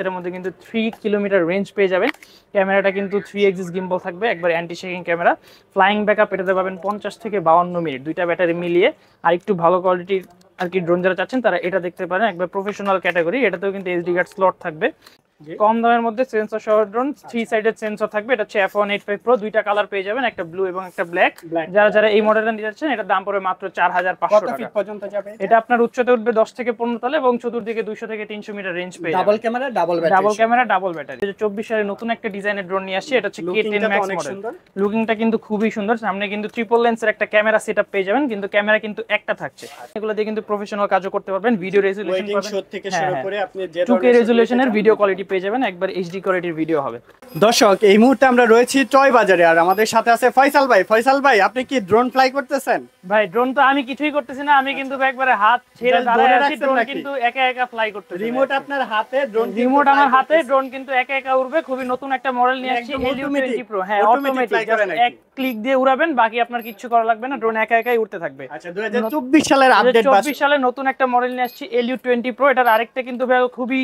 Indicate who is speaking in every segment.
Speaker 1: এটার মধ্যে কিন্তু থ্রি কিলোমিটার রেঞ্জ পেয়ে যাবেন ক্যামেরাটা কিন্তু থ্রি এক্সিস গিম্বল থাকবে একবার anti shaking camera flying backup এটাতে পাবেন পঞ্চাশ থেকে বাউন্ন মিনিট দুইটা ব্যাটারি মিলিয়ে আর একটু ভালো কোয়ালিটির আর কি ড্রোন যারা চাচ্ছেন তারা এটা দেখতে পারেন একবার প্রফেশনাল ক্যাটাগরি এটাতেও কিন্তু এসডি কার্ড স্লট থাকবে কম দামের মধ্যে সেন্সর সহ ড্রোন থ্রি সাইডের সেন্সর থাকবে এটা হচ্ছে F one eight five pro দুইটা কালার পেয়ে যাবেন একটা ব্লু এবং একটা ব্ল্যাক যারা যারা এই মডেলটা নিয়ে যাচ্ছেন এটা দাম পড়বে মাত্র চার হাজার পাঁচশো টাকা পর্যন্ত যাবে এটা আপনার উচ্চতে উঠবে দশ থেকে পনেরো তলে এবং চতুর্দিকে দুইশো থেকে তিনশো মিটার রেঞ্জ পেয়ে double camera double double camera double battery চব্বিশ সালে নতুন একটা ডিজাইনের ড্রোন নিয়ে আসি এটা হচ্ছে কে টেন ম্যাক্স মডেল লুকিংটা কিন্তু খুবই সুন্দর সামনে কিন্তু ট্রিপল লেন্সের একটা ক্যামেরা সেট পেয়ে যাবেন কিন্তু ক্যামেরা কিন্তু একটা থাকছে এগুলো দিয়ে কিন্তু প্রফেশনাল কাজও করতে পারবেন ভিডিও রেজুলেশন থেকে শুরু হ্যাঁ, হ্যাঁ। করে আপনি যে রেজুলেশনের ভিডিও কোয়ালিটি পেয়ে যাবেন একবার এইচডি কোয়ালিটির ভিডিও হবে
Speaker 2: দর্শক এই মুহূর্তে আমরা রয়েছি টয় বাজারে আর আমাদের সাথে আছে ফয়সাল ভাই ফয়সাল ভাই আপনি কি ড্রোন ফ্লাই করতেছেন
Speaker 1: ভাই ড্রোন তো আমি কিছুই করতেছি না আমি কিন্তু একবারে হাত ছেড়ে দাঁড়ায় আছি ড্রোন কিন্তু একা একা ফ্লাই করতেছে রিমোট আপনার হাতে ড্রোন রিমোট আমার হাতে ড্রোন কিন্তু একা একা উড়বে খুবই নতুন একটা মডেল নিয়ে আসছি এলিও প্রো হ্যাঁ অটোমেটিক এক ক্লিক দিয়ে উড়াবেন বাকি আপনার কিছু করা লাগবে না ড্রোন একা একাই উড়তে থাকবে আচ্ছা 2024 সালের আপডেট 24 সালে নতুন একটা মডেল নিয়ে আসছি এলিও 20 প্রো এটার আরেকটা কিন্তু ভাই খুবই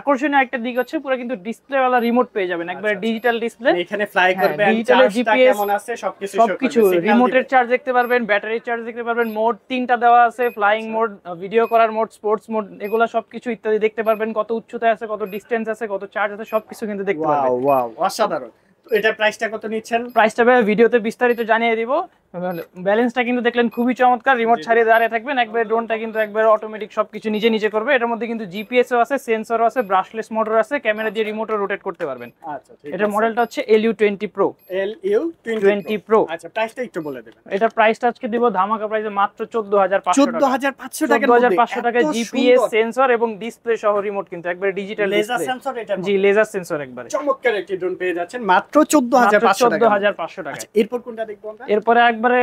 Speaker 1: আকর্ষণীয় একটা দিক হচ্ছে পুরো কিন্তু ডিসপ্লে ওয়ালা রিমোট পেয়ে যাবেন আচ্ছা, একবারে ডিজিটাল আচ্ছা। ডিসপ্লে মানে এখানে ফ্লাই হ্যাঁ, করবে ডিজিটাল জিপিএস কেমন আছে সবকিছু সবকিছু রিমোটের চার্জ দেখতে পারবেন ব্যাটারি চার্জ দেখতে পারবেন মোড তিনটা দেওয়া আছে ফ্লাইং মোড ভিডিও করার মোড স্পোর্টস মোড এগুলা সবকিছু ইত্যাদি দেখতে পারবেন কত উচ্চতায় আছে কত ডিসটেন্স আছে কত চার্জ আছে সবকিছু কিন্তু দেখতে পারবেন ওয়াও অসাধারণ এটা প্রাইসটা কত নিচ্ছেন প্রাইসটা ভিডিওতে বিস্তারিত জানিয়ে দিব ব্যালেন্সটা কিন্তু দেখলেন খুবই চমৎকার রিমোট ছাড়িয়ে দাঁড়িয়ে থাকবেন একবার ড্রোনটা কিন্তু একবার অটোমেটিক নিজে নিজে করবে এটার মধ্যে কিন্তু জিপিএসও আছে সেন্সরও আছে ব্রাশলেস মোটর আছে ক্যামেরা দিয়ে রিমোটও রোটেট করতে পারবেন আচ্ছা এটার মডেলটা হচ্ছে টোয়েন্টি প্রো টোয়েন্টি প্রো আচ্ছা প্রাইসটা একটু বলে দেবেন প্রাইসটা আজকে দিব ধামাকা প্রাইসে মাত্র হাজার পাঁচশো টাকা পাঁচশো টাকা জিপিএস সেন্সর এবং ডিসপ্লে সহ রিমোট কিন্তু একবার ডিজিটাল লেজার সেন্সর এটা জি লেজার সেন্সর একবার চমৎকার একটি ড্রোন পেয়ে যাচ্ছেন মাত্র আমরা কিন্তু বাংলাদেশ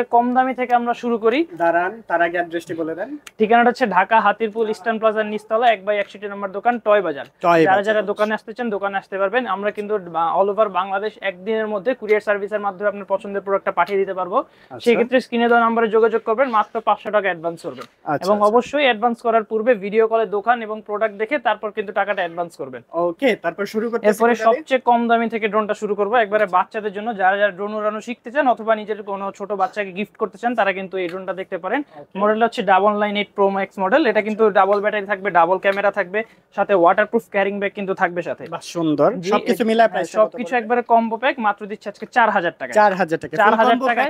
Speaker 1: একদিনের মধ্যে কুরিয়ার সার্ভিসের মাধ্যমে আপনার পছন্দের পাঠিয়ে দিতে পারবো আচ্ছা। সেক্ষেত্রে স্ক্রিনে দেওয়া যোগাযোগ করবেন মাত্র পাঁচশো টাকা অ্যাডভান্স করবেন আচ্ছা, এবং আচ্ছা। অবশ্যই অ্যাডভান্স করার পূর্বে ভিডিও কলে দোকান এবং প্রোডাক্ট দেখে তারপর কিন্তু টাকাটা অ্যাডভান্স করবেন
Speaker 2: ওকে তারপর শুরু করতে এরপরে সবচেয়ে
Speaker 1: কম দামি থেকে ড্রোনটা শুরু করবো একবারে বাচ্চাদের জন্য যারা যারা ড্রোন উড়ানো শিখতে চান অথবা নিজের কোনো ছোট বাচ্চাকে গিফট করতে চান তারা কিন্তু এই ড্রোনটা দেখতে পারেন মডেলটা হচ্ছে double nine eight pro max model এটা কিন্তু ডাবল আচ্ছা। ব্যাটারি থাকবে ডাবল ক্যামেরা থাকবে সাথে ওয়াটার প্রুফ ক্যারিং ব্যাগ কিন্তু থাকবে সাথে
Speaker 2: সুন্দর সবকিছু মিলে হ্যাঁ, সবকিছু
Speaker 1: একবারে কম্বো প্যাক মাত্র দিচ্ছে আজকে চার হাজার টাকা চার হাজার টাকা চার হাজার টাকা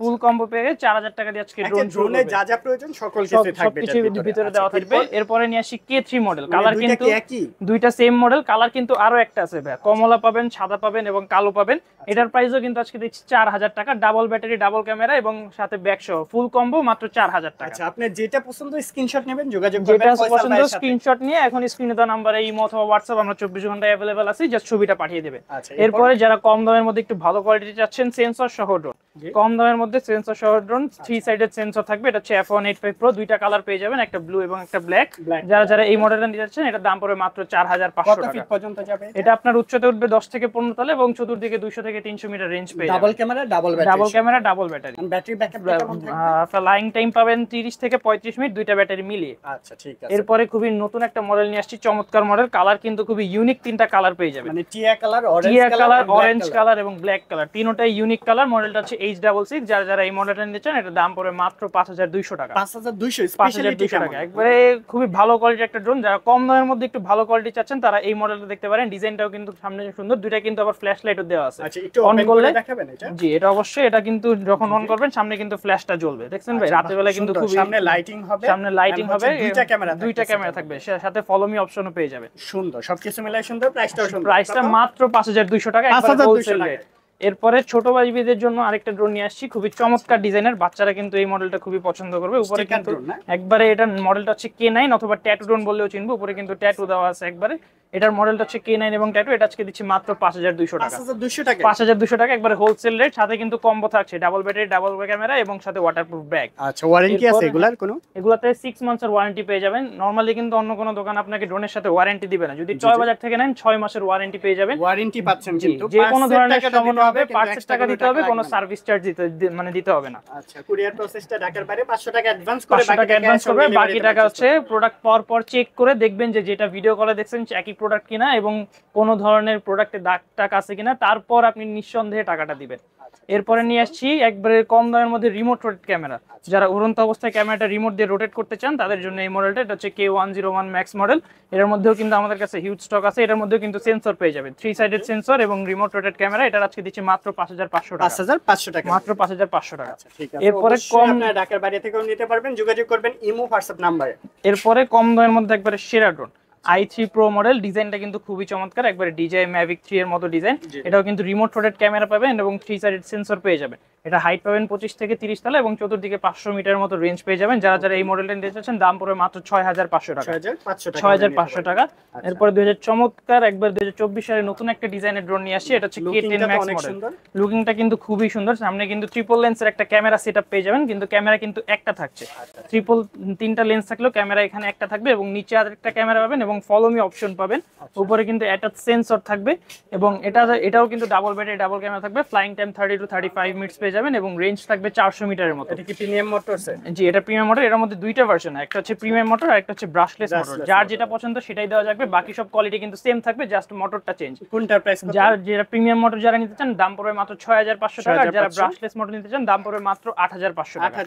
Speaker 1: ফুল কম্বো প্যাকে চার হাজার টাকা দিয়ে আজকে আচ্ছা, ড্রোন ড্রোনে যা যা প্রয়োজন সকল কিছু থাকবে সবকিছু ভিতরে দেওয়া আচ্ছা, থাকবে এরপরে নিয়ে আসি কে থ্রি মডেল কালার কিন্তু দুইটা সেম মডেল কালার কিন্তু আরো একটা আছে ভাই কমলা পাবেন সাদা পাবেন এবং কালো ভালো পাবেন আচ্ছা। এটার প্রাইসও কিন্তু আজকে দেখছি চার হাজার টাকা ডাবল ব্যাটারি ডাবল ক্যামেরা এবং সাথে ব্যাক সহ ফুল কম্বো মাত্র চার হাজার টাকা আচ্ছা আপনি যেটা পছন্দ স্ক্রিনশট নেবেন যোগাযোগ যেটা পছন্দ স্ক্রিনশট নিয়ে এখন স্ক্রিনে দেওয়া নাম্বারে ইমো অথবা হোয়াটসঅ্যাপ আমরা চব্বিশ ঘন্টা অ্যাভেলেবেল আছি জাস্ট ছবিটা পাঠিয়ে দেবে আচ্ছা, এরপরে যারা কম দামের মধ্যে একটু ভালো কোয়ালিটি চাচ্ছেন সেন্সর সহ ড্রোন কম দামের মধ্যে সেন্সর সহ ড্রোন থ্রি সাইডের সেন্সর থাকবে এটা হচ্ছে F one eight five pro দুইটা কালার পেয়ে যাবেন একটা ব্লু এবং একটা ব্ল্যাক যারা যারা এই মডেলটা নিতে চাচ্ছেন এটা দাম পড়বে মাত্র চার হাজার পাঁচশো টাকা এটা আপনার উচ্চতে উঠবে দশ থেকে পনেরো তালে এবং চতুর্থ দূর থেকে 200 থেকে 300 মিটার রেঞ্জ পেয়ে double camera double battery double camera double battery battery backup কেমন থাকবে টাইম আচ্ছা, পাবেন 30 থেকে 35 মিনিট দুইটা ব্যাটারি মিলিয়ে আচ্ছা ঠিক আছে এরপরে খুবই নতুন একটা মডেল নিয়ে আসছি চমৎকার মডেল কালার কিন্তু খুবই ইউনিক তিনটা কালার পেয়ে যাবেন মানে টিয়া colour orange colour orange colour এবং ব্ল্যাক কালার তিনটাই ইউনিক কালার মডেলটা হচ্ছে H66 যারা যারা এই মডেলটা নিতে চান এটা দাম পড়বে মাত্র 5200 টাকা 5200 স্পেশালিটি টাকা একবারে খুবই ভালো কোয়ালিটি একটা ড্রোন যারা কম দামের মধ্যে একটু ভালো কোয়ালিটি চাচ্ছেন তারা এই মডেলটা দেখতে পারেন ডিজাইনটাও কিন্তু সামনে সুন্দর দুইটা কিন্তু আবার ফ্ল্যাশ লাইটও দেওয়া আছে অন আচ্ছা, করলে জি এটা অবশ্যই এটা কিন্তু যখন অন করবেন সামনে কিন্তু ফ্ল্যাশটা জ্বলবে দেখছেন ভাই আচ্ছা, রাতের বেলা কিন্তু খুব সামনে লাইটিং হবে সামনে লাইটিং হবে দুইটা ক্যামেরা দুইটা ক্যামেরা থাকবে সাথে ফলো মি অপশনও পেয়ে যাবে সুন্দর সবকিছু মিলাই সুন্দর প্রাইসটাও আচ্ছা, সুন্দর প্রাইসটা মাত্র দুইশো টাকা একবার হোলসেল রেট এরপরে ছোট বাজবিদের জন্য আরেকটা ড্রোন নিয়ে আসছি খুবই চমৎকার ডিজাইনের বাচ্চারা কিন্তু এই মডেলটা খুবই পছন্দ করবে উপরে কিন্তু একবারে এটার মডেলটা হচ্ছে কে নাইন অথবা ট্যাটু ড্রোন বললেও চিনবো উপরে কিন্তু ট্যাটু দেওয়া আছে একবারে এটার মডেলটা হচ্ছে কে নাইন এবং ট্যাটু এটা আজকে দিচ্ছি মাত্র পাঁচ হাজার দুইশো টাকা পাঁচ হাজার দুশো টাকা একবারে হোলসেল রেট সাথে কিন্তু কম্বো থাকছে ডাবল ব্যাটারি ডাবল ক্যামেরা এবং সাথে ওয়াটার প্রুফ ব্যাগ
Speaker 2: আচ্ছা ওয়ারেন্টি আছে এগুলার কোনো
Speaker 1: এগুলাতে সিক্স মান্থসের ওয়ারেন্টি পেয়ে যাবেন নর্মালি কিন্তু অন্য কোনো দোকান আপনাকে ড্রোনের সাথে ওয়ারেন্টি দিবে না যদি ছয় বাজার থেকে নেন ছয় মাসের ওয়ারেন্টি পেয়ে যাবেন ওয়ারেন্টি পাচ্ছেন কিন্তু যে কোনো ধরনের সমন্বয় হবে 500 টাকা দিতে হবে কোনো সার্ভিস চার্জ দিতে মানে দিতে হবে না আচ্ছা
Speaker 2: কুরিয়ার প্রসেসটা ঢাকার বাইরে 500 টাকা অ্যাডভান্স করে বাকি টাকা অ্যাডভান্স করবে বাকি টাকা হচ্ছে
Speaker 1: প্রোডাক্ট পর পর চেক করে দেখবেন যে যেটা ভিডিও কলে দেখছেন একই প্রোডাক্ট কিনা এবং কোন ধরনের প্রোডাক্টে দাগ টাক আছে কিনা তারপর আপনি নিঃসন্দেহে টাকাটা দিবেন আচ্ছা, আচ্ছা। এরপরে নিয়ে আসছি একবারে কম দামের মধ্যে রিমোট রোটেট ক্যামেরা যারা উড়ন্ত অবস্থায় ক্যামেরাটা রিমোট দিয়ে রোটেট করতে চান তাদের জন্য এই মডেলটা এটা হচ্ছে K one zero one max model এর মধ্যেও কিন্তু আমাদের কাছে হিউজ স্টক আছে এটার মধ্যেও কিন্তু সেন্সর পেয়ে যাবেন থ্রি সাইডেড সেন্সর এবং রিমোট রোটেট ক্যামেরা এটা আজকে হচ্ছে মাত্র 5500 টাকা পাঁচশো টাকা মাত্র পাঁচ হাজার পাঁচশো টাকা আচ্ছা, এরপরে কম আপনারা
Speaker 2: ঢাকার বাইরে থেকেও নিতে পারবেন যোগাযোগ করবেন ইমো
Speaker 1: হোয়াটসঅ্যাপ নাম্বারে এরপরে কম দামের মধ্যে একবারে সেরা drone I three pro model ডিজাইনটা কিন্তু খুবই চমৎকার একবার ডিজাই ম্যাভিক থ্রি এর মতো ডিজাইন এটাও কিন্তু রিমোট রোটেড ক্যামেরা পাবেন এবং থ্রি সাইড সেন্সর পেয়ে যাবেন এটা হাইট পাবেন পঁচিশ থেকে তিরিশ তলা এবং চতুর্দিকে পাঁচশো মিটার মতো রেঞ্জ পেয়ে যাবেন যারা যারা এই মডেলটা নিতে চাচ্ছেন দাম পড়বে মাত্র ছয় হাজার পাঁচশো টাকা ছয় হাজার পাঁচশো টাকা আচ্ছা। এরপরে দুই হাজার চমৎকার একবার দুই হাজার চব্বিশ সালে নতুন একটা ডিজাইনের ড্রোন নিয়ে আসছে এটা হচ্ছে কে টেন ম্যাক্স মডেল লুকিংটা কিন্তু খুবই সুন্দর সামনে কিন্তু ট্রিপল লেন্সের একটা ক্যামেরা সেট পেয়ে যাবেন কিন্তু ক্যামেরা কিন্তু একটা থাকছে ট্রিপল আচ্ছা। তিনটা লেন্স থাকলেও ক্যামেরা এখানে একটা থাকবে এবং নিচে আর একটা ক্যামেরা পাবেন এবং এবং ফলো মি অপশন পাবেন আচ্ছা। উপরে কিন্তু অ্যাটাচ সেন্সর থাকবে এবং এটা এটাও কিন্তু ডাবল ব্যাটারি ডাবল ক্যামেরা থাকবে flying time thirty two thirty five minutes পেয়ে যাবেন এবং রেঞ্জ থাকবে চারশো মিটারের মতো এটা কি প্রিমিয়াম মোটর জি এটা প্রিমিয়াম মোটর এটার মধ্যে দুইটা ভার্সন একটা হচ্ছে প্রিমিয়াম মোটর আর একটা হচ্ছে ব্রাশলেস মোটর যার যেটা পছন্দ সেটাই দেওয়া যাবে বাকি সব কোয়ালিটি কিন্তু সেম থাকবে জাস্ট মোটরটা চেঞ্জ কোনটার প্রাইস যার যেটা প্রিমিয়াম মোটর যারা নিতে চান দাম পড়বে মাত্র ছয় হাজার পাঁচশো টাকা আর যারা ব্রাশলেস মোটর নিতে চান দাম পড়বে মাত্র আট হাজার পাঁচশো টাকা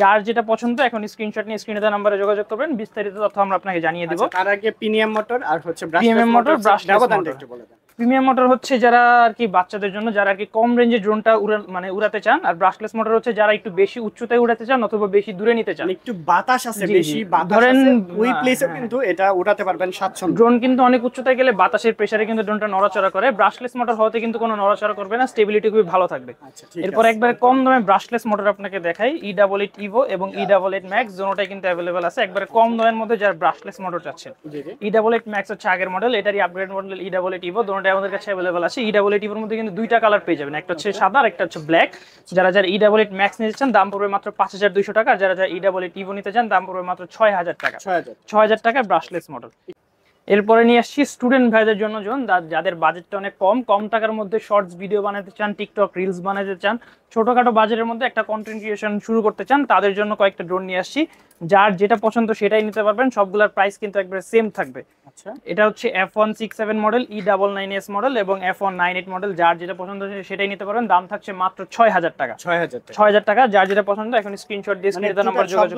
Speaker 1: যার যেটা পছন্দ এখন স্ক্রিনশট নিয়ে স্ক্রিনে দেওয়া নাম্বারে যোগাযোগ করবেন বিস্তারিত তথ্য আমরা আপনাকে জানিয়ে আচ্ছা, দেবো তার আগে পিনিএম মোটর আর হচ্ছে ব্রাশ মোটর ব্রাশ ব্যবধানটা একটু বলে দেন প্রিমিয়াম মোটর হচ্ছে যারা আর কি বাচ্চাদের জন্য যারা আর কি কম রেঞ্জে ড্রোনটা মানে উড়াতে চান আর ব্রাশলেস মোটর হচ্ছে যারা একটু বেশি উচ্চতায় উড়াতে চান অথবা বেশি দূরে নিতে চান মানে একটু বাতাস আছে বেশি ধরেন ওই প্লেসে হ্যাঁ। কিন্তু এটা উড়াতে পারবেন সাতজন ড্রোন কিন্তু অনেক উচ্চতায় গেলে বাতাসের প্রেসারে কিন্তু ড্রোনটা নড়াচড়া করে ব্রাশলেস মোটর হওয়াতে কিন্তু কোনো নড়াচড়া করবে না স্টেবিলিটি খুবই ভালো থাকবে আচ্ছা, এরপর একবার কম দামে ব্রাশলেস মোটর আপনাকে দেখাই ই ডাবল এইট ইভো এবং ই ডাবল এইট ম্যাক্স দুটোটাই কিন্তু অ্যাভেলেবল আছে একবার কম দামের মধ্যে যারা ব্রাশলেস মোটর চাচ্ছেন ই ডাবল এইট ম্যাক্স হচ্ছে আগের মডেল এটারই upgrade model E double eight Evo আমাদের কাছে অ্যাভেলেবল আছে ই ডাবল এইটির মধ্যে কিন্তু দুইটা কালার পেয়ে যাবেন একটা হচ্ছে সাদা আর একটা হচ্ছে ব্ল্যাক যারা যারা ইডাবল ডাবল এইট ম্যাক্স নিতে চান দাম পড়বে মাত্র পাঁচ হাজার দুইশো টাকা যারা যারা ইডাবল ডাবল এইট ইভো নিতে চান দাম পড়বে মাত্র ছয় হাজার টাকা ছয় হাজার টাকা ব্রাশলেস মডেল এরপরে নিয়ে আসছি স্টুডেন্ট ভাইদের জন্য জন যাদের বাজেটটা অনেক কম কম টাকার মধ্যে শর্টস ভিডিও বানাতে চান টিকটক রিলস বানাতে চান ছোটোখাটো বাজেটের মধ্যে একটা কন্টেন্ট ক্রিয়েশন শুরু করতে চান তাদের জন্য কয়েকটা ড্রোন নিয়ে আসছি যার যেটা পছন্দ সেটাই নিতে পারবেন সবগুলোর প্রাইস কিন্তু একবারে সেম থাকবে আচ্ছা। এটা হচ্ছে F one six seven model E double nine S model এবং F one nine eight model যার যেটা পছন্দ হচ্ছে সেটাই নিতে পারবেন দাম থাকছে মাত্র ছয় হাজার টাকা ছয় হাজার টাকা যার যেটা পছন্দ এখন স্ক্রিনশট দিয়ে স্ক্রিনে মানে নাম্বার যোগাযোগ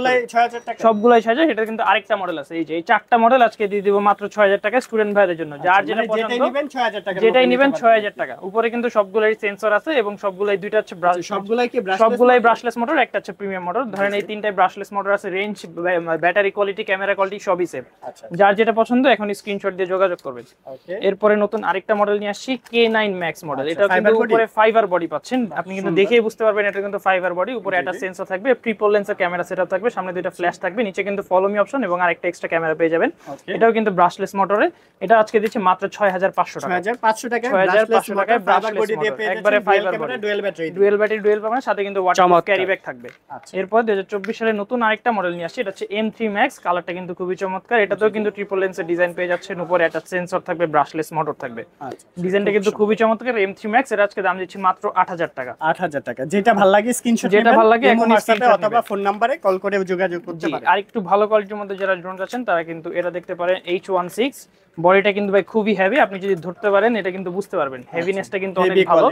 Speaker 1: সবগুলাই ছয় হাজার সেটা কিন্তু আরেকটা মডেল আছে এই যে এই চারটা মডেল আজকে দিয়ে দিব মাত্র ছয় হাজার টাকা স্টুডেন্ট ভাইদের জন্য আচ্ছা, যার যেটা মানে পছন্দ
Speaker 2: যেটাই নেবেন ছয় হাজার
Speaker 1: টাকা উপরে কিন্তু সবগুলোই সেন্সর আছে এবং সবগুলাই দুইটা হচ্ছে আচ্ছা, সবগুলাই কি সবগুলাই ব্রাশলেস মোটর একটা হচ্ছে প্রিমিয়াম মোটর ধরেন এই তিনটাই ব্রাশলেস মোটর আছে range battery quality camera quality সবই সেম যার যেটা পছন্দ এখন স্ক্রিনশট দিয়ে যোগাযোগ করবেন এরপরে নতুন আরেকটা মডেল নিয়ে আসছি কে নাইন ম্যাক্স মডেল এটা কিন্তু উপরে ফাইবার বডি পাচ্ছেন আপনি কিন্তু দেখেই বুঝতে পারবেন এটা কিন্তু ফাইবার বডি উপরে একটা সেন্সর থাকবে ট্রিপল লেন্সের ক্যামেরা সেটআপ থাকবে সামনে দুইটা ফ্ল্যাশ থাকবে নিচে কিন্তু ফলো মি অপশন এবং আরেকটা এক্সট্রা ক্যামেরা পেয়ে যাবেন এটাও কিন্তু ব্রাশলেস মোটরে এটা আজকে দিচ্ছে মাত্র 6500 টাকা পাঁচশো টাকা পাঁচশো টাকায় ব্রাশলেস একবারে ফাইবার বডি ব্যাটারি ব্যাটারি পাবেন সাথে কিন্তু ওয়াটার ক্যারি ব্যাগ থাকবে আচ্ছা। এরপর সালে নতুন আরেকটা মডেল নিয়ে আসছে এটা হচ্ছে M3 Max কালারটা কিন্তু খুবই চমৎকার এটাতেও কিন্তু ট্রিপল লেন্সের ডিজাইন ডিজাইন পেয়ে যাচ্ছেন উপরে একটা সেন্সর থাকবে ব্রাশলেস মোটর থাকবে ডিজাইনটা আচ্ছা, আচ্ছা, কিন্তু খুবই চমৎকার এম থ্রি ম্যাক্স এর আজকে দাম দিচ্ছি মাত্র আট হাজার টাকা আট হাজার টাকা যেটা ভালো লাগে স্ক্রিনশট যেটা ভালো লাগে এখন অথবা ফোন নাম্বারে কল করে যোগাযোগ করতে পারেন আর একটু ভালো কোয়ালিটির মধ্যে যারা ড্রোন আছেন তারা কিন্তু এটা দেখতে পারেন এইচ ওয়ান সিক্স বডিটা কিন্তু ভাই খুবই হেভি আপনি যদি ধরতে পারেন এটা কিন্তু বুঝতে পারবেন হেভিনেসটা আচ্ছা, কিন্তু অনেক ভালো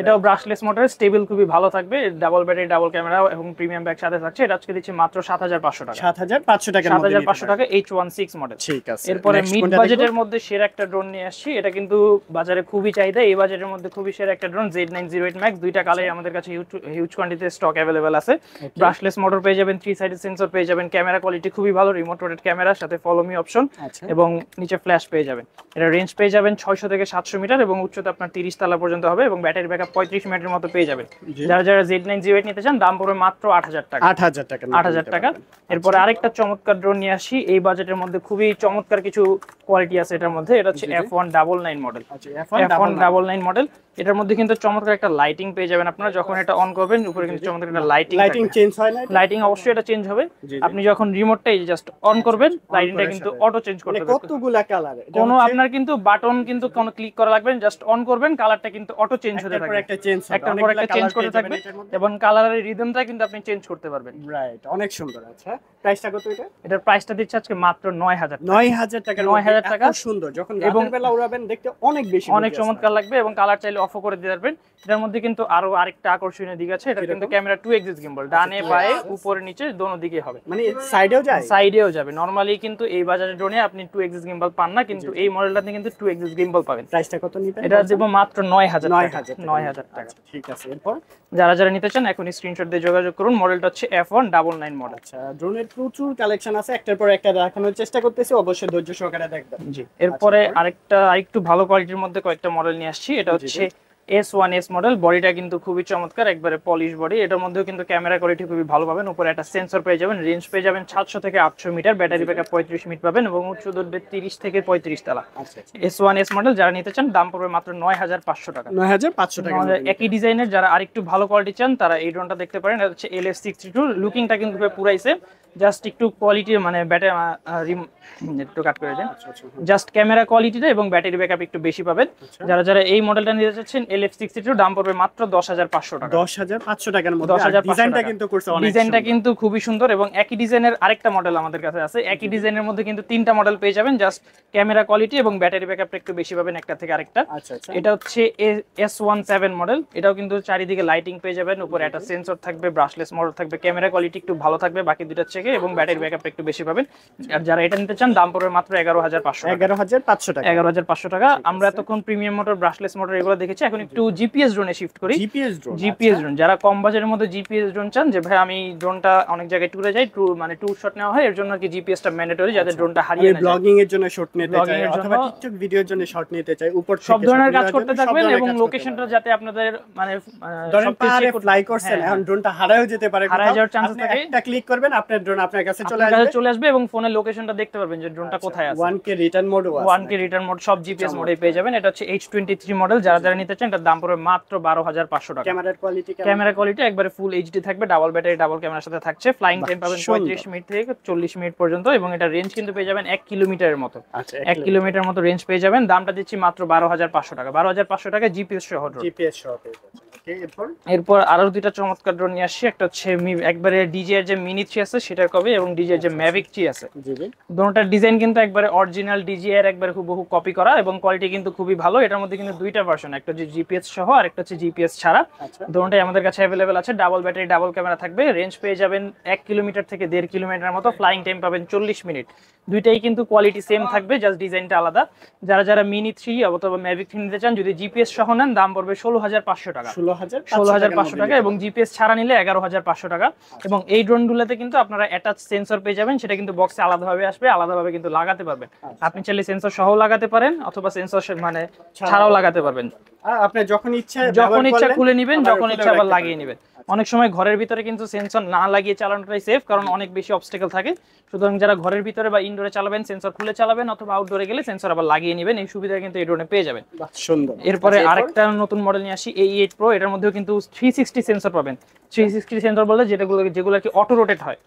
Speaker 1: এটাও ব্রাশলেস মোটর স্টেবল খুবই ভালো থাকবে ডাবল ব্যাটারি ডাবল ক্যামেরা এবং প্রিমিয়াম ব্যাগ সাথে থাকছে এটা আজকে দিচ্ছি মাত্র 7500 টাকা 7500 টাকা 7500 টাকা H16 মডেল ঠিক আছে এরপরে মিড বাজেটের মধ্যে সেরা একটা ড্রোন নিয়ে আসছি এটা কিন্তু বাজারে খুবই চাহিদা এই বাজেটের মধ্যে খুবই সেরা একটা ড্রোন Z908 Max দুইটা কালেই আচ্ছা। আমাদের কাছে হিউজ কোয়ান্টিটিতে স্টক अवेलेबल আছে ব্রাশলেস মোটর পেয়ে যাবেন থ্রি সাইডেড সেন্সর পেয়ে যাবেন ক্যামেরা কোয়ালিটি খুবই ভালো রিমোট রোটেড ক্যামেরা সাথে ফলো মি অপশন এবং নিচে ফ্ল্যাশ পেয়ে যাবেন এটা রেঞ্জ পেয়ে যাবেন ছয়শো থেকে সাতশো মিটার এবং উচ্চতা আপনার তিরিশ তালা পর্যন্ত হবে এবং ব্যাটারি ব্যাকআপ পঁয়ত্রিশ মিনিটের মতো পেয়ে যাবেন যারা যারা জেড নাইন জিও নিতে চান দাম পড়বে মাত্র আট হাজার টাকা আট হাজার টাকা আট হাজার টাকা আচ্ছা। এরপরে আরেকটা চমৎকার ড্রোন নিয়ে আসি এই বাজেটের মধ্যে খুবই চমৎকার কিছু কোয়ালিটি আছে এটার মধ্যে এটা হচ্ছে F one double nine model F one double nine model এটার মধ্যে কিন্তু চমৎকার একটা লাইটিং পেয়ে যাবেন আপনারা যখন এটা অন করবেন উপরে কিন্তু চমৎকার একটা লাইটিং লাইটিং চেঞ্জ হয় না লাইটিং অবশ্যই এটা চেঞ্জ হবে আপনি যখন রিমোটটা এই জাস্ট অন করবেন লাইটিংটা কিন্তু অটো চেঞ্জ মানে করতে পারবেন
Speaker 2: কতগুলা কালার কোন
Speaker 1: আপনার কিন্তু বাটন কিন্তু কোন ক্লিক করা লাগবে না জাস্ট অন করবেন কালারটা কিন্তু অটো চেঞ্জ হতে থাকবে একটা চেঞ্জ একটা পর একটা চেঞ্জ করতে থাকবে এবং কালারের রিদমটা কিন্তু আপনি চেঞ্জ করতে পারবেন রাইট অনেক সুন্দর আচ্ছা প্রাইসটা কত এটা এটার প্রাইসটা দিচ্ছে আজকে মাত্র 9000 9000 টাকা 9000 টাকা সুন্দর যখন রাতের বেলা উড়াবেন দেখতে অনেক বেশি অনেক চমৎকার লাগবে এবং কালার চাইলে অফও করে দিতে পারবেন এটার মধ্যে কিন্তু আরো আরেকটা আকর্ষণীয় দিক আছে এটা কিন্তু ক্যামেরা টু এক্সিস গিম্বল ডানে পায়ে উপরে নিচে দোনো দিকে হবে মানে সাইডেও যায় সাইডেও যাবে নরমালি কিন্তু এই বাজারে ড্রোনে আপনি টু এক্সিস গিম্বল পান না কিন্তু এই মডেলটাতে কিন্তু টু এক্সিস গিম্বল পাবেন প্রাইসটা কত নিবেন এটা দেব মাত্র 9000 9000 9000 টাকা আচ্ছা, ঠিক আছে এরপর যারা যারা নিতে চান এখন স্ক্রিনশট দিয়ে যোগাযোগ করুন মডেলটা হচ্ছে F199 মডেল আচ্ছা ড্রোনের প্রচুর কালেকশন আছে একটার পর একটা দেখানোর চেষ্টা করতেছি অবশ্যই ধৈর্য সহকারে দেখবেন জি এরপরে আচ্ছা, আরেকটা আরেকটু ভালো কোয়ালিটির মধ্যে কয়েকটা মডেল নিয়ে আসছি এটা হচ্ছে এস ওয়ান এস মডেল বডিটা কিন্তু খুবই চমৎকার একবারে পলিশ বডি এটার মধ্যেও কিন্তু ক্যামেরা কোয়ালিটি খুবই ভালো পাবেন উপরে একটা সেন্সর পেয়ে যাবেন রেঞ্জ পেয়ে যাবেন সাতশো থেকে আটশো মিটার ব্যাটারি আপ আচ্ছা। পঁয়ত্রিশ মিনিট পাবেন এবং উচ্চ দূরবে তিরিশ থেকে পঁয়ত্রিশ তালা এস ওয়ান এস মডেল যারা নিতে চান দাম পড়বে মাত্র নয় হাজার পাঁচশো টাকা নয় হাজার পাঁচশো টাকা একই ডিজাইনের যারা আরেকটু ভালো কোয়ালিটি চান তারা এই ড্রোনটা দেখতে পারেন এটা হচ্ছে এল এস সিক্সটি টু লুকিংটা কিন্তু পুরাইছে জাস্ট একটু কোয়ালিটি মানে ব্যাটারি একটু কাট করে দেন জাস্ট ক্যামেরা কোয়ালিটিটা এবং ব্যাটারি ব্যাকআপ একটু বেশি পাবেন আচ্ছা। যারা যারা এই মডেলটা নিতে চাচ্ছেন এল দাম পড়বে মাত্র 10500 পাঁচশো টাকা 10500 টাকার মধ্যে ডিজাইনটা কিন্তু করছে ডিজাইনটা কিন্তু খুবই সুন্দর এবং একই ডিজাইনের আরেকটা মডেল আমাদের কাছে আছে একই ডিজাইনের মধ্যে কিন্তু তিনটা মডেল পেয়ে যাবেন জাস্ট ক্যামেরা কোয়ালিটি এবং ব্যাটারি ব্যাকআপটা একটু বেশি পাবেন একটা থেকে আরেকটা আচ্ছা, আচ্ছা। এটা হচ্ছে এস ওয়ান সেভেন মডেল এটাও কিন্তু চারিদিকে লাইটিং পেয়ে যাবেন উপরে একটা সেন্সর থাকবে ব্রাশলেস মডেল থাকবে ক্যামেরা কোয়ালিটি একটু ভালো থাকবে বাকি দুটো চেক থেকে এবং ব্যাটারি ব্যাকআপটা একটু বেশি পাবেন আর যারা এটা নিতে চান দাম পড়বে মাত্র এগারো হাজার পাঁচশো এগারো হাজার পাঁচশো টাকা এগারো হাজার পাঁচশো টাকা আমরা এতক্ষণ প্রিমিয়াম মোটর ব্রাশলেস মোটর এগুলো দেখেছি এখন একটু জিপিএস ড্রোনে শিফট করি জিপিএস ড্রোন আচ্ছা। জিপিএস ড্রোন যারা কম বাজারের মধ্যে জিপিএস ড্রোন চান যে ভাই আমি ড্রোনটা অনেক জায়গায় টুরে যাই টু মানে টু শট নেওয়া হয় এর জন্য কি জিপিএস টা ম্যান্ডেটরি যাদের ড্রোনটা আচ্ছা। হারিয়ে না ব্লগিং
Speaker 2: এর জন্য শট নিতে চাই অথবা
Speaker 1: টিকটক ভিডিওর জন্য শট নিতে
Speaker 2: চাই উপর সব ধরনের কাজ করতে থাকবেন এবং
Speaker 1: লোকেশনটা যাতে আপনাদের মানে ধরেন পাহাড়ে ফ্লাই করছেন এখন ড্রোনটা হারায়ও যেতে পারে হারায় যাওয়ার চান্স থাকে একটা ক্লিক করবেন আপনার ড্রোন ড্রোন আপনার কাছে চলে আসবে চলে আসবে এবং ফোনের লোকেশনটা দেখতে পারবেন যে ড্রোনটা আচ্ছা, কোথায় আছে 1K return mode 1K return mode সব জিপিএস মোডে পেয়ে হ্যাঁ। যাবেন এটা হচ্ছে H23 মডেল যারা যারা নিতে চান এটার দাম পড়বে মাত্র 12500 টাকা ক্যামেরার কোয়ালিটি ক্যামেরা কোয়ালিটি একবারে ফুল এইচডি থাকবে ডাবল ব্যাটারি ডাবল ক্যামেরার সাথে থাকছে ফ্লাইং টাইম পাবেন 35 মিনিট থেকে 40 মিনিট পর্যন্ত এবং এটা রেঞ্জ কিন্তু পেয়ে যাবেন 1 কিলোমিটারের মতো 1 আচ্ছা, কিলোমিটার মতো রেঞ্জ পেয়ে যাবেন দামটা দিচ্ছি মাত্র 12500 টাকা 12500 টাকা জিপিএস সহ জিপিএস সহ পেয়ে যাবেন এরপর এরপর আরো দুইটা চমৎকার ড্রোন নিয়ে আসি একটা হচ্ছে একবারে ডিজে যে মিনি থ্রি আছে সেটা কবে এবং ডিজে যে ম্যাভিক আচ্ছা, থ্রি আচ্ছা। আছে দুটোটার ডিজাইন কিন্তু একবারে অরিজিনাল ডিজে এর একবারে বহু কপি করা এবং কোয়ালিটি কিন্তু খুবই ভালো এটার মধ্যে কিন্তু দুইটা ভার্সন একটা হচ্ছে জিপিএস সহ আর একটা হচ্ছে জিপিএস ছাড়া আচ্ছা। দোনোটাই আমাদের কাছে অ্যাভেলেবেল আছে ডাবল ব্যাটারি ডাবল ক্যামেরা থাকবে রেঞ্জ পেয়ে যাবেন এক কিলোমিটার থেকে দেড় কিলোমিটার মতো ফ্লাইং টাইম পাবেন চল্লিশ মিনিট দুইটাই কিন্তু কোয়ালিটি সেম থাকবে জাস্ট ডিজাইনটা আলাদা যারা যারা মিনি থ্রি অথবা ম্যাভিক থ্রি নিতে চান যদি জিপিএস সহ নেন দাম পড়বে ষোলো হাজার পাঁচশো টাকা ষোলো ষোলো টাকা এবং জিপিএস ছাড়া নিলে এগারো হাজার পাঁচশো টাকা এবং এই ড্রোনগুলোতে কিন্তু আপনারা অ্যাটাচ সেন্সর পেয়ে যাবেন সেটা কিন্তু বক্সে আলাদাভাবে আসবে আলাদাভাবে কিন্তু লাগাতে পারবেন আচ্ছা। আপনি চাইলে সেন্সর সহ লাগাতে পারেন অথবা সেন্সর মানে ছাড়াও লাগাতে পারবেন আপনি যখন ইচ্ছা যখন ইচ্ছা খুলে নিবেন যখন ইচ্ছা আবার লাগিয়ে নেবেন অনেক সময় ঘরের ভিতরে কিন্তু সেন্সর না লাগিয়ে চালানোটাই সেফ কারণ অনেক বেশি অবস্টেকল থাকে সুতরাং যারা ঘরের ভিতরে বা ইনডোরে চালাবেন সেন্সর খুলে চালাবেন অথবা আউটডোরে গেলে সেন্সর আবার লাগিয়ে নেবেন এই সুবিধা কিন্তু এই ড্রোনে পেয়ে যাবেন সুন্দর এরপরে আচ্ছা, আরেকটা নতুন মডেল নিয়ে আসি এই এইট প্রো এটার মধ্যেও কিন্তু থ্রি সিক্সটি সেন্সর পাবেন 360 সেন্সর বলে যেটাগুলো যেগুলো আর কি অটো রোটেট হয়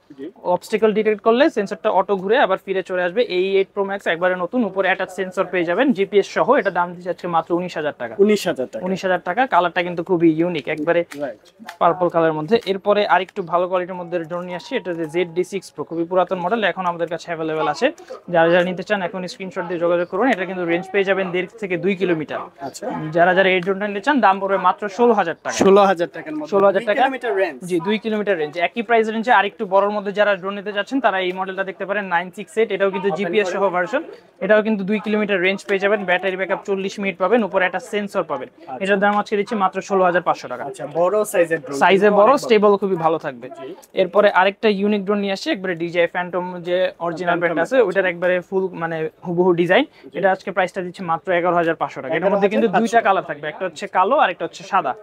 Speaker 1: অবস্টিকল ডিটেক্ট করলে সেন্সরটা অটো ঘুরে আবার ফিরে চলে আসবে এই এইট প্রো ম্যাক্স একবারে নতুন উপরে অ্যাটাচ সেন্সর পেয়ে যাবেন জিপিএস সহ এটা দাম দিচ্ছে আজকে মাত্র উনিশ হাজার টাকা উনিশ হাজার টাকা উনিশ হাজার টাকা কালারটা কিন্তু খুবই ইউনিক একবারে পার্পল কালার মধ্যে এরপরে আরেকটু ভালো কোয়ালিটির মধ্যে ড্রোন নিয়ে আসছে এটা জেড ডি সিক্স প্রো খুবই পুরাতন মডেল এখন আমাদের কাছে অ্যাভেলেবেল আছে যারা যারা নিতে চান এখন স্ক্রিনশট দিয়ে যোগাযোগ করুন এটা কিন্তু রেঞ্জ পেয়ে যাবেন দেড় থেকে দুই কিলোমিটার আচ্ছা। যারা যারা এই ড্রোনটা নিতে চান দাম পড়বে মাত্র ষোলো হাজার টাকা ষোলো হাজার টাকা ষোলো হাজার টাকা কিলোমিটার রেঞ্জ জি 2 কিলোমিটার রেঞ্জ একই প্রাইস রেঞ্জে আরেকটু বড়র মধ্যে যারা ড্রোন নিতে যাচ্ছেন তারা এই মডেলটা দেখতে পারেন 968 এটাও কিন্তু জিপিএস সহ ভার্সন এটাও কিন্তু 2 কিলোমিটার রেঞ্জ পেয়ে যাবেন ব্যাটারি ব্যাকআপ 40 মিনিট পাবেন উপরে একটা সেন্সর পাবেন আচ্ছা। এটার দাম আজকে দিচ্ছি মাত্র 16500 টাকা আচ্ছা বড় সাইজের ড্রোন সাইজে বড় স্টেবল খুবই ভালো থাকবে এরপরে আরেকটা ইউনিক ড্রোন নিয়ে আসছে একবারে ডিজাই ফ্যান্টম যে অরিজিনাল ব্র্যান্ড আছে ওটার একবারে ফুল মানে হুবহু ডিজাইন এটা আজকে প্রাইসটা দিচ্ছি মাত্র 11500 টাকা এটার মধ্যে কিন্তু দুইটা কালার থাকবে একটা হচ্ছে কালো আর একটা হচ্ছে সাদা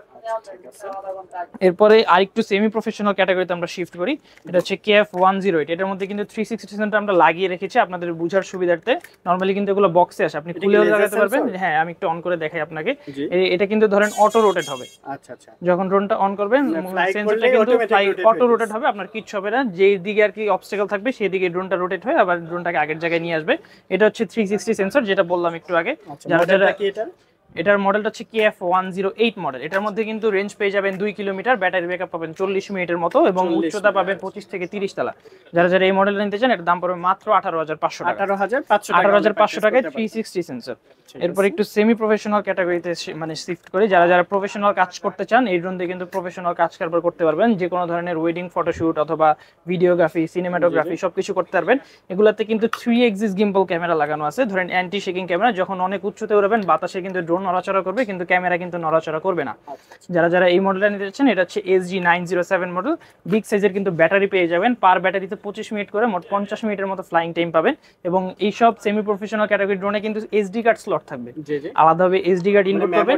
Speaker 1: এরপরে আরেকটু সেমি প্রফেশনাল ক্যাটাগরিতে আমরা শিফট করি এটা হচ্ছে কেএফ ওয়ান জিরো এইট এটার মধ্যে কিন্তু থ্রি সিক্সটি সেন্টার আমরা লাগিয়ে রেখেছি আপনাদের বুঝার সুবিধার্থে নর্মালি কিন্তু এগুলো বক্সে আসে আপনি খুলেও লাগাতে পারবেন হ্যাঁ আমি একটু অন করে দেখাই আপনাকে এটা কিন্তু ধরেন অটো রোটেট হবে আচ্ছা, আচ্ছা। যখন ড্রোনটা অন করবেন সেন্সরটা কিন্তু অটো রোটেট হবে আপনার কিচ্ছু হবে না যেই দিকে আর কি অবস্টেকল থাকবে সেই দিকে ড্রোনটা রোটেট হয়ে আবার ড্রোনটাকে আগের জায়গায় নিয়ে আসবে এটা হচ্ছে থ্রি সিক্সটি সেন্সর যেটা বললাম একটু আগে আচ্ছা, যারা যারা এটার মডেলটা হচ্ছে K F one zero eight model এটার মধ্যে কিন্তু রেঞ্জ পেয়ে যাবেন দুই কিলোমিটার ব্যাটারি ব্যাকআপ পাবেন চল্লিশ মিনিটের মতো এবং উচ্চতা পাবেন আচ্ছা। পঁচিশ থেকে তিরিশ তালা যারা যারা এই মডেলটা নিতে চান এটার দাম পড়বে মাত্র আঠারো হাজার পাঁচশো আঠারো হাজার পাঁচশো আঠারো হাজার পাঁচশো টাকায় থ্রি সিক্সটি সেন্সার এরপর একটু সেমি প্রফেশনাল ক্যাটাগরিতে মানে শিফট করে যারা যারা প্রফেশনাল কাজ করতে চান এই ড্রোন দিয়ে কিন্তু প্রফেশনাল কাজ কারবার করতে পারবেন যে কোনো ধরনের ওয়েডিং ফটোশুট অথবা ভিডিওগ্রাফি সিনেমাটোগ্রাফি সবকিছু করতে পারবেন এগুলাতে কিন্তু থ্রি এক্সিস গিম্পল ক্যামেরা লাগানো আছে ধরেন অ্যান্টি শেকিং ক্যামেরা যখন অনেক উচ্চতে উড়াবেন বাতাসে কিন্তু ড্রোন নড়াচড়া করবে কিন্তু ক্যামেরা কিন্তু নড়াচড়া করবে না আচ্ছা, আচ্ছা। যারা যারা এই মডেলটা নিতে চাচ্ছেন এটা হচ্ছে S G nine zero seven model big সাইজের কিন্তু ব্যাটারি পেয়ে যাবেন পার ব্যাটারিতে পঁচিশ মিনিট করে মোট পঞ্চাশ মিনিটের মতো ফ্লাইং টাইম পাবেন এবং এইসব সেমি প্রফেশনাল ক্যাটাগরি ড্রোনে কিন্তু এসডি কার্ড স্লট থাকবে আলাদাভাবে এসডি কার্ড ইনপুট করবেন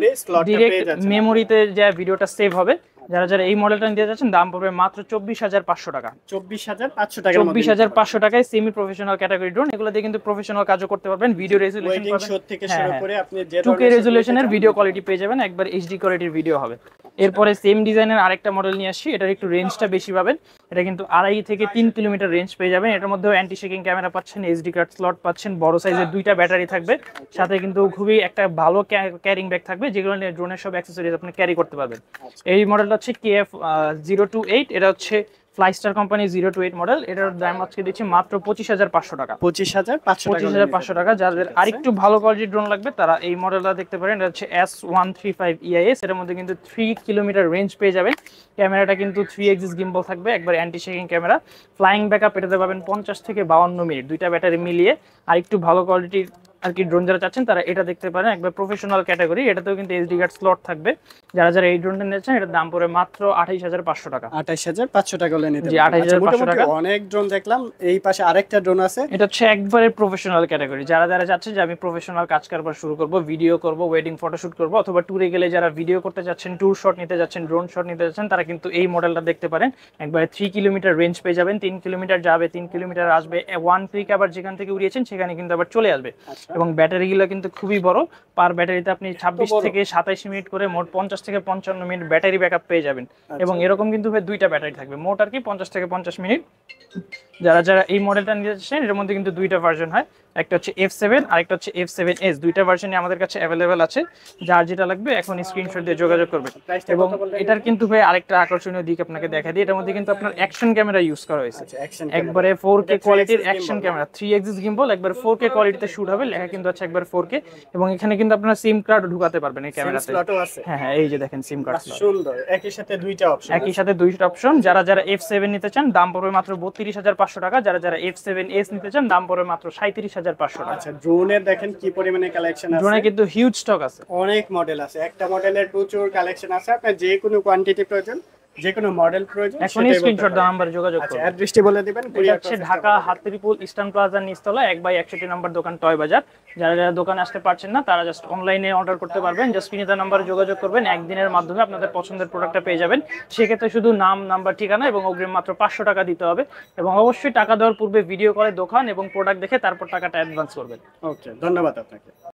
Speaker 1: ডিরেক্ট মেমোরিতে যা ভিডিওটা সেভ হবে যারা যারা এই মডেলটা নিতে যাচ্ছেন দাম পড়বে মাত্র চব্বিশ হাজার পাঁচশো টাকা চব্বিশ হাজার পাঁচশো টাকা চব্বিশ হাজার পাঁচশো টাকায় সেমি প্রফেশনাল ক্যাটাগরি ড্রোন এগুলো দিয়ে কিন্তু প্রফেশনাল কাজও করতে পারবেন ভিডিও রেজুলেশন থেকে হ্যাঁ, হ্যাঁ। করে রেজুলেশনের ভিডিও কোয়ালিটি পেয়ে যাবেন একবার এইচডি কোয়ালিটির ভিডিও হবে এরপরে সেম ডিজাইনের আরেকটা মডেল নিয়ে আসছি এটার একটু রেঞ্জটা বেশি পাবেন এটা কিন্তু আড়াই থেকে তিন কিলোমিটার রেঞ্জ পেয়ে যাবেন এটার মধ্যেও অ্যান্টি শেকিং ক্যামেরা পাচ্ছেন এইচডি কার্ড স্লট পাচ্ছেন বড় সাইজের দুইটা ব্যাটারি থাকবে সাথে কিন্তু খুবই একটা ভালো ক্যারিং ব্যাগ থাকবে যেগুলো নিয়ে ড্রোনের সব অ্যাক্সেসরিজ আপনি ক্যারি করতে পারবেন এই মডেলটা হচ্ছে কেএফ জিরো টু এইট এটা হচ্ছে Flystar company zero two eight model এটার দাম আজকে দিচ্ছি মাত্র পঁচিশ হাজার পাঁচশো টাকা
Speaker 2: পঁচিশ হাজার পাঁচশো পঁচিশ হাজার পাঁচশো
Speaker 1: টাকা যাদের আরেকটু ভালো কোয়ালিটির ড্রোন লাগবে তারা এই মডেলটা দেখতে পারেন এটা হচ্ছে S one three five EIS এটার মধ্যে কিন্তু থ্রি কিলোমিটার রেঞ্জ পেয়ে যাবেন ক্যামেরাটা কিন্তু থ্রি এক্সিস গিম্বল থাকবে একবার anti shaking camera flying backup এটাতে পাবেন পঞ্চাশ থেকে বাউন্ন মিনিট দুইটা ব্যাটারি মিলিয়ে আরেকটু ভালো কোয়ালিটির আর কি ড্রোন যারা চাচ্ছেন তারা এটা দেখতে পারেন একবার প্রফেশনাল ক্যাটাগরি এটাতেও কিন্তু এইচডি কার্ড স্লট থাকবে যারা যারা এই ড্রোনটা নিয়েছেন এটার দাম পড়ে মাত্র আঠাইশ হাজার পাঁচশো টাকা আঠাইশ হাজার পাঁচশো টাকা হলে নিতে আচ্ছা, টাকা অনেক
Speaker 2: ড্রোন দেখলাম এই পাশে
Speaker 1: আরেকটা ড্রোন আছে এটা হচ্ছে একবারে প্রফেশনাল ক্যাটাগরি যারা যারা চাচ্ছে যে আমি প্রফেশনাল কাজ কারবার শুরু করব ভিডিও করব ওয়েডিং ফটোশুট করব অথবা ট্যুরে গেলে যারা ভিডিও করতে যাচ্ছেন ট্যুর শট নিতে যাচ্ছেন ড্রোন শট নিতে যাচ্ছেন তারা কিন্তু এই মডেলটা দেখতে পারেন একবারে থ্রি কিলোমিটার রেঞ্জ পেয়ে যাবেন তিন কিলোমিটার যাবে তিন কিলোমিটার আসবে ওয়ান ক্লিক আবার যেখান থেকে উড়িয়েছেন সেখানে কিন্তু আবার চলে আসবে আচ্ছা। আচ্ছা। এবং ব্যাটারিগুলো কিন্তু খুবই বড় পার ব্যাটারিতে আপনি ছাব্বিশ থেকে সাতাইশ মিনিট করে মোট পঞ্চাশ থেকে পঞ্চান্ন মিনিট ব্যাটারি ব্যাক পেয়ে যাবেন আচ্ছা। এবং এরকম কিন্তু দুইটা ব্যাটারি থাকবে মোট আর কি পঞ্চাশ থেকে পঞ্চাশ মিনিট যারা যারা এই মডেলটা নিতে যাচ্ছেন এর মধ্যে কিন্তু দুইটা ভার্জন হয় একটা হচ্ছে এফ সেভেন আর একটা হচ্ছে এফ সেভেন এস দুইটা ভার্সনই আমাদের কাছে অ্যাভেলেবেল আছে যার যেটা লাগবে এখন স্ক্রিনশট দিয়ে যোগাযোগ করবেন এবং এটার কিন্তু ভাই আরেকটা আকর্ষণীয় দিক আপনাকে দেখা দিই এটার মধ্যে কিন্তু আপনার অ্যাকশন ক্যামেরা ইউজ করা হয়েছে আচ্ছা, একবারে ফোর কে কোয়ালিটির action camera three axis gimbal একবার ফোর কে কোয়ালিটিতে শুট হবে লেখা কিন্তু আছে একবার ফোর কে এবং এখানে কিন্তু আপনার সিম কার্ড ঢুকাতে পারবেন এই ক্যামেরাতে হ্যাঁ হ্যাঁ এই যে দেখেন সিম কার্ড সুন্দর একই সাথে দুইটা অপশন একই সাথে দুইটা অপশন যারা যারা এফ সেভেন নিতে চান দাম পড়বে মাত্র বত্রিশ হাজার পাঁচশো টাকা যারা যারা এফ সেভেন এস নিতে চান দাম পড়বে মাত্র সাঁত্রিশ হাজার 4500 টাকা আচ্ছা ড্রোনের দেখেন কি পরিমাণে কালেকশন আছে ড্রোনে কিন্তু হিউজ স্টক আছে
Speaker 2: অনেক মডেল আছে একটা মডেলের প্রচুর কালেকশন আছে আপনার যে কোনো কোয়ান্টিটি প্রয়োজন
Speaker 1: যেকোনো মডেল প্রয়োজন এখনই স্ক্রিনশট দেওয়া নম্বরে যোগাযোগ আচ্ছা, করুন অ্যাড্রেসটি বলে দিবেন কুরিয়ার হচ্ছে ঢাকা হাতিরপুল ইস্টার্ন প্লাজার নিচতলা 1 বাই 101 নাম্বার দোকান টয় বাজার যারা যারা দোকানে আসতে পারছেন না তারা জাস্ট অনলাইনে অর্ডার করতে পারবেন জাস্ট স্ক্রিনে দেওয়া নম্বরে যোগাযোগ করবেন একদিনের মাধ্যমে আপনাদের পছন্দের প্রোডাক্টটা পেয়ে যাবেন সেক্ষেত্রে শুধু নাম নাম্বার ঠিকানা এবং অগ্রিম মাত্র 500 টাকা দিতে হবে এবং অবশ্যই টাকা দেওয়ার পূর্বে ভিডিও করে দোকান এবং প্রোডাক্ট দেখে তারপর টাকাটা অ্যাডভান্স করবেন
Speaker 2: ওকে ধন্যবাদ আপনাকে